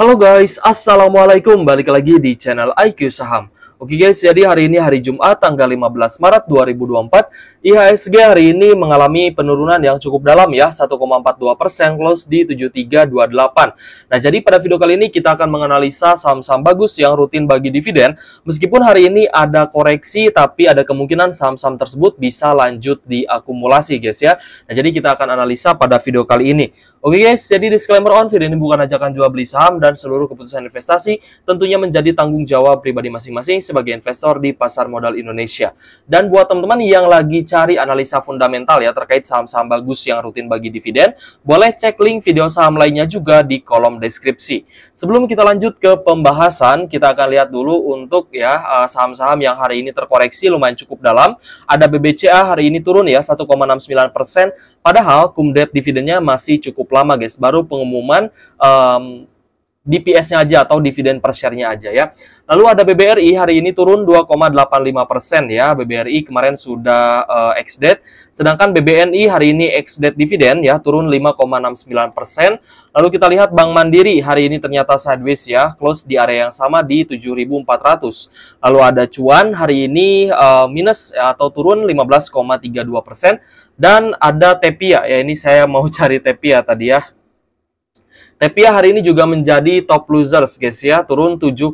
Halo guys, Assalamualaikum. Balik lagi di channel IQ Saham. Oke guys, jadi hari ini hari Jumat tanggal 15 Maret 2024, IHSG hari ini mengalami penurunan yang cukup dalam ya, 1,42% close di 7328. Nah, jadi pada video kali ini kita akan menganalisa saham-saham bagus yang rutin bagi dividen. Meskipun hari ini ada koreksi, tapi ada kemungkinan saham-saham tersebut bisa lanjut diakumulasi guys ya. Nah, jadi kita akan analisa pada video kali ini. Oke guys, jadi disclaimer on video ini bukan ajakan jual beli saham dan seluruh keputusan investasi tentunya menjadi tanggung jawab pribadi masing-masing sebagai investor di pasar modal Indonesia. Dan buat teman-teman yang lagi cari analisa fundamental ya terkait saham-saham bagus yang rutin bagi dividen, boleh cek link video saham lainnya juga di kolom deskripsi. Sebelum kita lanjut ke pembahasan, kita akan lihat dulu untuk ya eh, saham-saham yang hari ini terkoreksi lumayan cukup dalam. Ada BBCA hari ini turun ya 1,69%, Padahal kumdet dividennya masih cukup lama guys, baru pengumuman um, DPS-nya aja atau dividen per share-nya aja ya. Lalu ada BBRI hari ini turun 2,85% ya. BBRI kemarin sudah uh, eh, ex date sedangkan BBNI hari ini ex date dividen ya turun 5,69%. Lalu kita lihat Bank Mandiri hari ini ternyata sideways ya, close di area yang sama di 7.400. Lalu ada Cuan hari ini uh, minus atau turun 15,32%. Dan ada Tepia, ya ini saya mau cari Tepia tadi ya. Tepia hari ini juga menjadi top losers guys ya, turun 7,21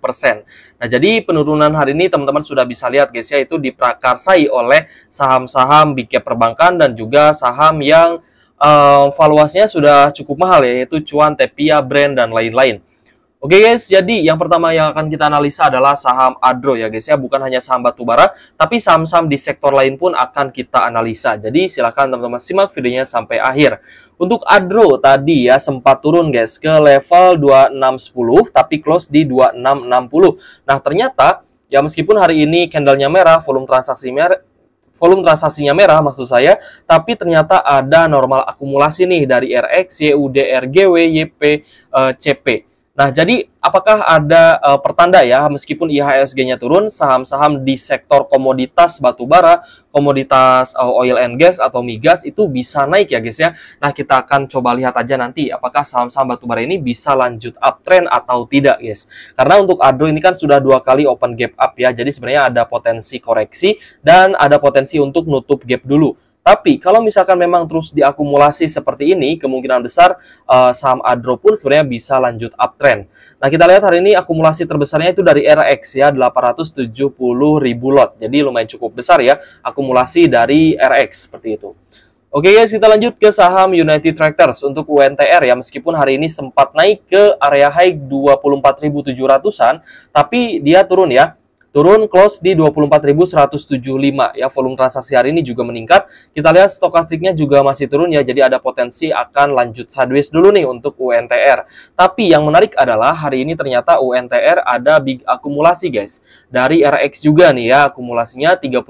persen. Nah jadi penurunan hari ini teman-teman sudah bisa lihat guys ya, itu diprakarsai oleh saham-saham big cap perbankan dan juga saham yang Um, valuasinya sudah cukup mahal ya, yaitu cuan, Tepia, brand, dan lain-lain. Oke guys, jadi yang pertama yang akan kita analisa adalah saham Adro ya guys ya, bukan hanya saham batubara, tapi saham-saham di sektor lain pun akan kita analisa. Jadi silahkan teman-teman simak videonya sampai akhir. Untuk Adro tadi ya sempat turun guys ke level 2610 tapi close di 2660. Nah ternyata ya meskipun hari ini candlenya merah, volume transaksi merah, volume transaksinya merah maksud saya, tapi ternyata ada normal akumulasi nih dari RX, YUD, RGW, YP, e, eh, CP. Nah, jadi apakah ada uh, pertanda ya meskipun IHSG-nya turun, saham-saham di sektor komoditas batubara, komoditas uh, oil and gas atau migas itu bisa naik ya guys ya. Nah, kita akan coba lihat aja nanti apakah saham-saham batubara ini bisa lanjut uptrend atau tidak guys. Karena untuk ADRO ini kan sudah dua kali open gap up ya, jadi sebenarnya ada potensi koreksi dan ada potensi untuk nutup gap dulu. Tapi kalau misalkan memang terus diakumulasi seperti ini, kemungkinan besar uh, saham Adro pun sebenarnya bisa lanjut uptrend. Nah, kita lihat hari ini akumulasi terbesarnya itu dari RX ya, 870 ribu lot. Jadi lumayan cukup besar ya akumulasi dari RX seperti itu. Oke guys, kita lanjut ke saham United Tractors untuk UNTR ya. Meskipun hari ini sempat naik ke area high 24.700-an, tapi dia turun ya turun close di 24.175 ya volume transaksi hari ini juga meningkat kita lihat stokastiknya juga masih turun ya jadi ada potensi akan lanjut sideways dulu nih untuk UNTR tapi yang menarik adalah hari ini ternyata UNTR ada big akumulasi guys dari RX juga nih ya akumulasinya 34.000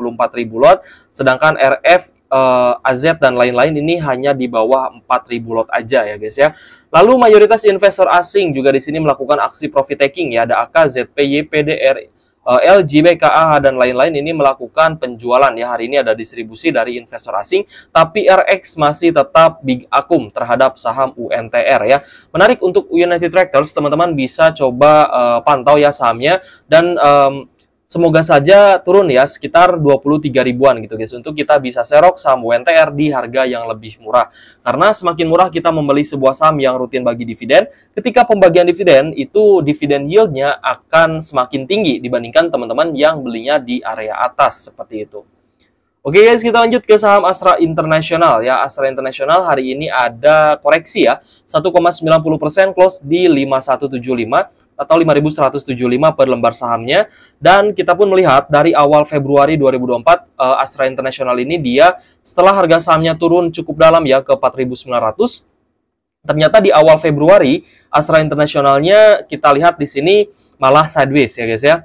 lot sedangkan RF uh, eh, AZ dan lain-lain ini hanya di bawah 4.000 lot aja ya guys ya. Lalu mayoritas investor asing juga di sini melakukan aksi profit taking ya ada AK, ZP, YPDR, Eh, LG, BKAH dan lain-lain ini melakukan penjualan ya hari ini ada distribusi dari investor asing tapi RX masih tetap big akum terhadap saham UNTR ya. Menarik untuk United Tractors teman-teman bisa coba uh, pantau ya sahamnya dan um, semoga saja turun ya sekitar 23 ribuan gitu guys untuk kita bisa serok saham WNTR di harga yang lebih murah. Karena semakin murah kita membeli sebuah saham yang rutin bagi dividen, ketika pembagian dividen itu dividen yieldnya akan semakin tinggi dibandingkan teman-teman yang belinya di area atas seperti itu. Oke guys, kita lanjut ke saham Astra Internasional ya. Astra Internasional hari ini ada koreksi ya, 1,90% close di 5175 atau 5.175 per lembar sahamnya dan kita pun melihat dari awal Februari 2024 uh, eh, Astra International ini dia setelah harga sahamnya turun cukup dalam ya ke 4.900 ternyata di awal Februari Astra Internasionalnya kita lihat di sini malah sideways ya guys ya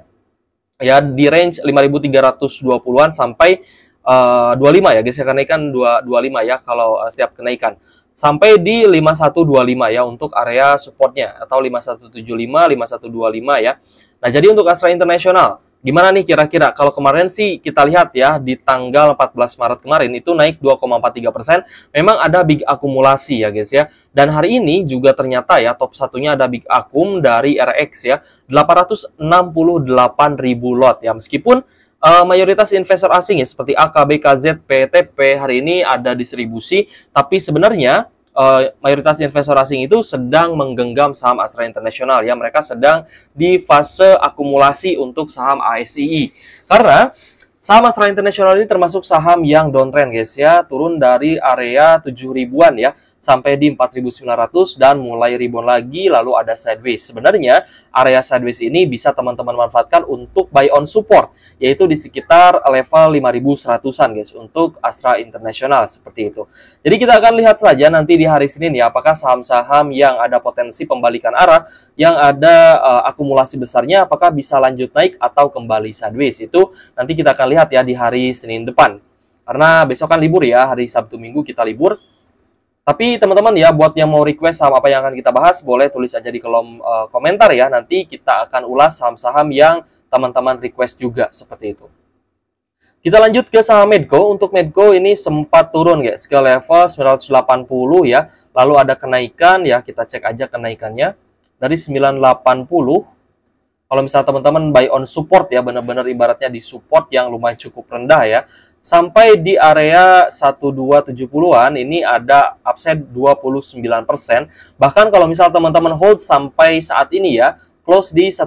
ya di range 5.320-an sampai eh, uh, 25 ya guys ya kenaikan 25 ya kalau eh, setiap kenaikan sampai di 5125 ya untuk area supportnya atau 5175 5125 ya. Nah, jadi untuk Astra Internasional gimana nih kira-kira kalau kemarin sih kita lihat ya di tanggal 14 Maret kemarin itu naik 2,43%, memang ada big akumulasi ya guys ya. Dan hari ini juga ternyata ya top satunya ada big akum dari RX ya ribu lot ya meskipun Eh, mayoritas investor asing ya seperti AKB, KZ, PTP e hari ini ada distribusi, tapi sebenarnya uh, mayoritas investor asing itu sedang menggenggam saham Astra Internasional ya mereka sedang di fase akumulasi untuk saham ASI karena saham Astra Internasional ini termasuk saham yang downtrend guys ya turun dari area 7 ribuan ya sampai di 4900 dan mulai rebound lagi lalu ada sideways. Sebenarnya area sideways ini bisa teman-teman manfaatkan untuk buy on support yaitu di sekitar level 5100-an guys untuk Astra International seperti itu. Jadi kita akan lihat saja nanti di hari Senin ya apakah saham-saham yang ada potensi pembalikan arah yang ada uh, akumulasi besarnya apakah bisa lanjut naik atau kembali sideways itu nanti kita akan lihat ya di hari Senin depan. Karena besok kan libur ya, hari Sabtu Minggu kita libur. Tapi teman-teman ya, buat yang mau request saham apa yang akan kita bahas, boleh tulis aja di kolom uh, komentar ya. Nanti kita akan ulas saham-saham yang teman-teman request juga seperti itu. Kita lanjut ke saham Medco. Untuk Medco ini sempat turun guys ke level 980 ya. Lalu ada kenaikan ya, kita cek aja kenaikannya. Dari 980, kalau misalnya teman-teman buy on support ya, benar-benar ibaratnya di support yang lumayan cukup rendah ya. Sampai di area 1270-an ini ada upside 29%. Bahkan kalau misal teman-teman hold sampai saat ini ya, close di 1425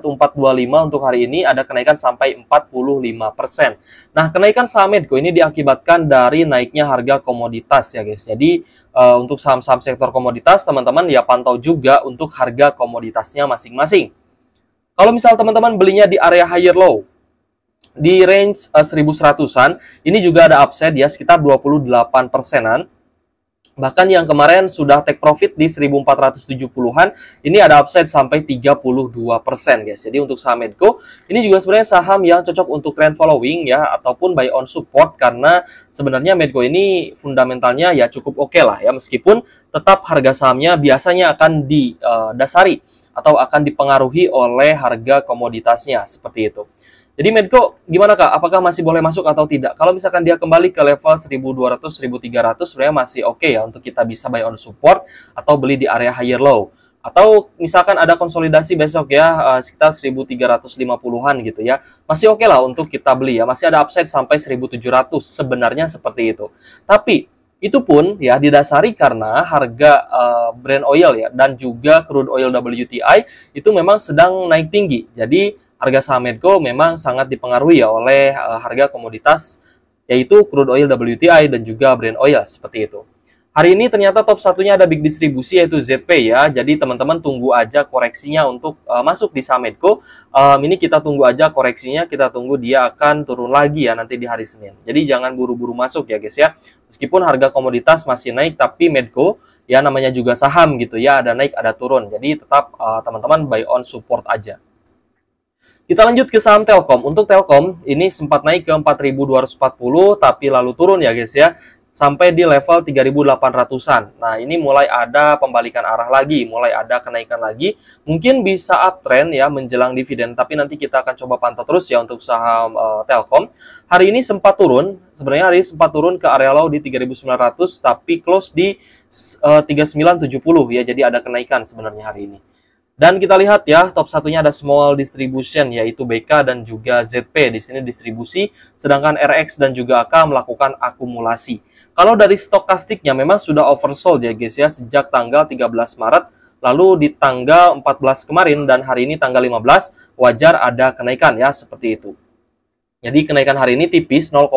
untuk hari ini ada kenaikan sampai 45%. Nah, kenaikan saham Medco ini diakibatkan dari naiknya harga komoditas ya guys. Jadi, uh, untuk saham-saham sektor komoditas teman-teman ya pantau juga untuk harga komoditasnya masing-masing. Kalau misal teman-teman belinya di area higher low, di range uh, eh, 1100-an. Ini juga ada upside ya sekitar 28 persenan. Bahkan yang kemarin sudah take profit di 1470-an, ini ada upside sampai 32% guys. Jadi untuk saham Medco, ini juga sebenarnya saham yang cocok untuk trend following ya, ataupun buy on support, karena sebenarnya Medco ini fundamentalnya ya cukup oke okay lah ya, meskipun tetap harga sahamnya biasanya akan didasari eh, atau akan dipengaruhi oleh harga komoditasnya, seperti itu. Jadi Medco gimana kak? Apakah masih boleh masuk atau tidak? Kalau misalkan dia kembali ke level 1200, 1300 sebenarnya masih oke okay ya untuk kita bisa buy on support atau beli di area higher low. Atau misalkan ada konsolidasi besok ya eh, sekitar 1350-an gitu ya. Masih oke okay lah untuk kita beli ya. Masih ada upside sampai 1700 sebenarnya seperti itu. Tapi itu pun ya didasari karena harga uh, eh, Brent oil ya dan juga crude oil WTI itu memang sedang naik tinggi. Jadi harga saham Medco memang sangat dipengaruhi ya oleh uh, harga komoditas yaitu crude oil WTI dan juga Brent oil seperti itu. Hari ini ternyata top satunya ada big distribusi yaitu ZP ya. Jadi teman-teman tunggu aja koreksinya untuk uh, masuk di saham Medco. Um, ini kita tunggu aja koreksinya, kita tunggu dia akan turun lagi ya nanti di hari Senin. Jadi jangan buru-buru masuk ya guys ya. Meskipun harga komoditas masih naik tapi Medco ya namanya juga saham gitu ya, ada naik ada turun. Jadi tetap eh, teman-teman uh, teman -teman buy on support aja. Kita lanjut ke saham Telkom. Untuk Telkom ini sempat naik ke 4.240 tapi lalu turun ya guys ya sampai di level 3.800-an. Nah, ini mulai ada pembalikan arah lagi, mulai ada kenaikan lagi. Mungkin bisa uptrend ya menjelang dividen, tapi nanti kita akan coba pantau terus ya untuk saham e, Telkom. Hari ini sempat turun, sebenarnya hari ini sempat turun ke area low di 3.900 tapi close di e, eh, 3970 ya. Jadi ada kenaikan sebenarnya hari ini. Dan kita lihat ya, top satunya ada small distribution, yaitu BK dan juga ZP. Di sini distribusi, sedangkan RX dan juga AK melakukan akumulasi. Kalau dari stokastiknya memang sudah oversold ya guys ya, sejak tanggal 13 Maret, lalu di tanggal 14 kemarin dan hari ini tanggal 15, wajar ada kenaikan ya, seperti itu. Jadi kenaikan hari ini tipis 0,25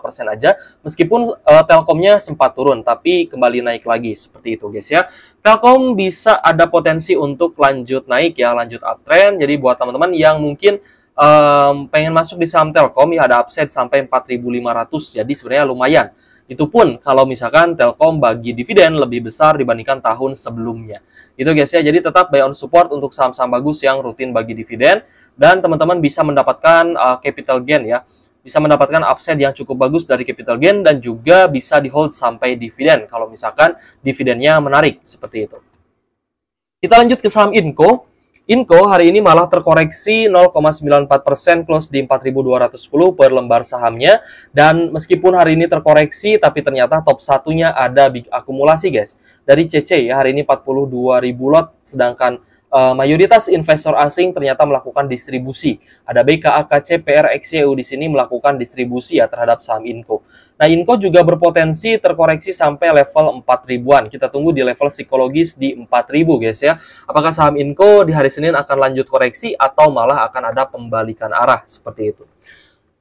persen aja, meskipun uh, Telkomnya sempat turun, tapi kembali naik lagi seperti itu guys ya. Telkom bisa ada potensi untuk lanjut naik ya, lanjut uptrend. Jadi buat teman-teman yang mungkin um, pengen masuk di saham Telkom ya ada upside sampai 4.500, jadi sebenarnya lumayan. Itu pun kalau misalkan Telkom bagi dividen lebih besar dibandingkan tahun sebelumnya. Itu guys ya, jadi tetap buy on support untuk saham-saham bagus yang rutin bagi dividen dan teman-teman bisa mendapatkan uh, capital gain ya bisa mendapatkan upside yang cukup bagus dari capital gain dan juga bisa di hold sampai dividen kalau misalkan dividennya menarik seperti itu. Kita lanjut ke saham Inco. Inco hari ini malah terkoreksi 0,94% close di 4.210 per lembar sahamnya dan meskipun hari ini terkoreksi tapi ternyata top satunya ada big akumulasi guys. Dari CC ya hari ini 42.000 lot sedangkan uh, mayoritas investor asing ternyata melakukan distribusi. Ada PR, CPR, XCU di sini melakukan distribusi ya terhadap saham Inco. Nah, Inco juga berpotensi terkoreksi sampai level 4 ribuan. Kita tunggu di level psikologis di 4 ribu guys ya. Apakah saham Inco di hari Senin akan lanjut koreksi atau malah akan ada pembalikan arah seperti itu.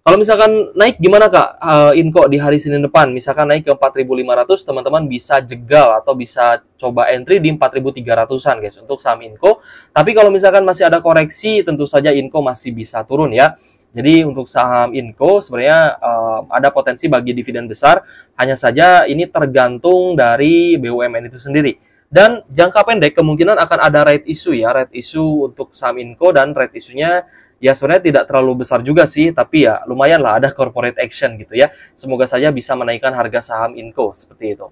Kalau misalkan naik gimana Kak uh, eh, Inko di hari Senin depan? Misalkan naik ke 4.500, teman-teman bisa jegal atau bisa coba entry di 4.300-an guys untuk saham Inko. Tapi kalau misalkan masih ada koreksi, tentu saja Inko masih bisa turun ya. Jadi untuk saham Inko sebenarnya uh, ada potensi bagi dividen besar, hanya saja ini tergantung dari BUMN itu sendiri. Dan jangka pendek kemungkinan akan ada rate issue ya, rate issue untuk saham Inko dan rate isunya ya sebenarnya tidak terlalu besar juga sih, tapi ya lumayan lah ada corporate action gitu ya. Semoga saja bisa menaikkan harga saham Inco seperti itu.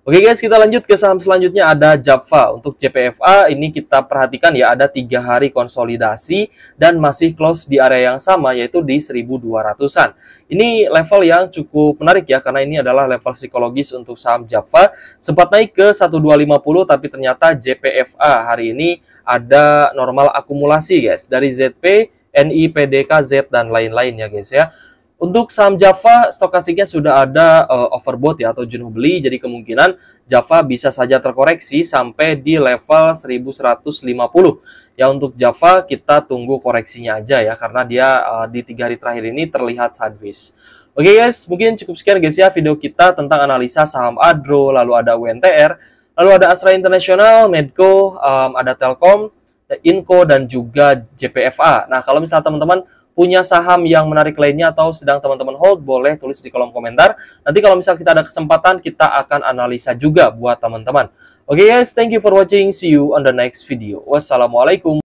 Oke guys, kita lanjut ke saham selanjutnya ada Java. Untuk JPFA ini kita perhatikan ya ada tiga hari konsolidasi dan masih close di area yang sama yaitu di 1200-an. Ini level yang cukup menarik ya karena ini adalah level psikologis untuk saham Java. Sempat naik ke 1250 tapi ternyata JPFA hari ini ada normal akumulasi guys dari ZP NI, Z, dan lain-lain ya guys ya. Untuk saham Java, stokastiknya sudah ada uh, overbought ya atau jenuh beli, jadi kemungkinan Java bisa saja terkoreksi sampai di level 1150. Ya untuk Java kita tunggu koreksinya aja ya karena dia uh, di tiga hari terakhir ini terlihat sideways. Oke okay guys, mungkin cukup sekian guys ya video kita tentang analisa saham Adro, lalu ada UNTR, lalu ada Asra International, Medco, um, ada Telkom, Inco dan juga JPFA. Nah kalau misalnya teman-teman punya saham yang menarik lainnya atau sedang teman-teman hold, boleh tulis di kolom komentar. Nanti kalau misal kita ada kesempatan, kita akan analisa juga buat teman-teman. Oke okay guys, thank you for watching. See you on the next video. Wassalamualaikum.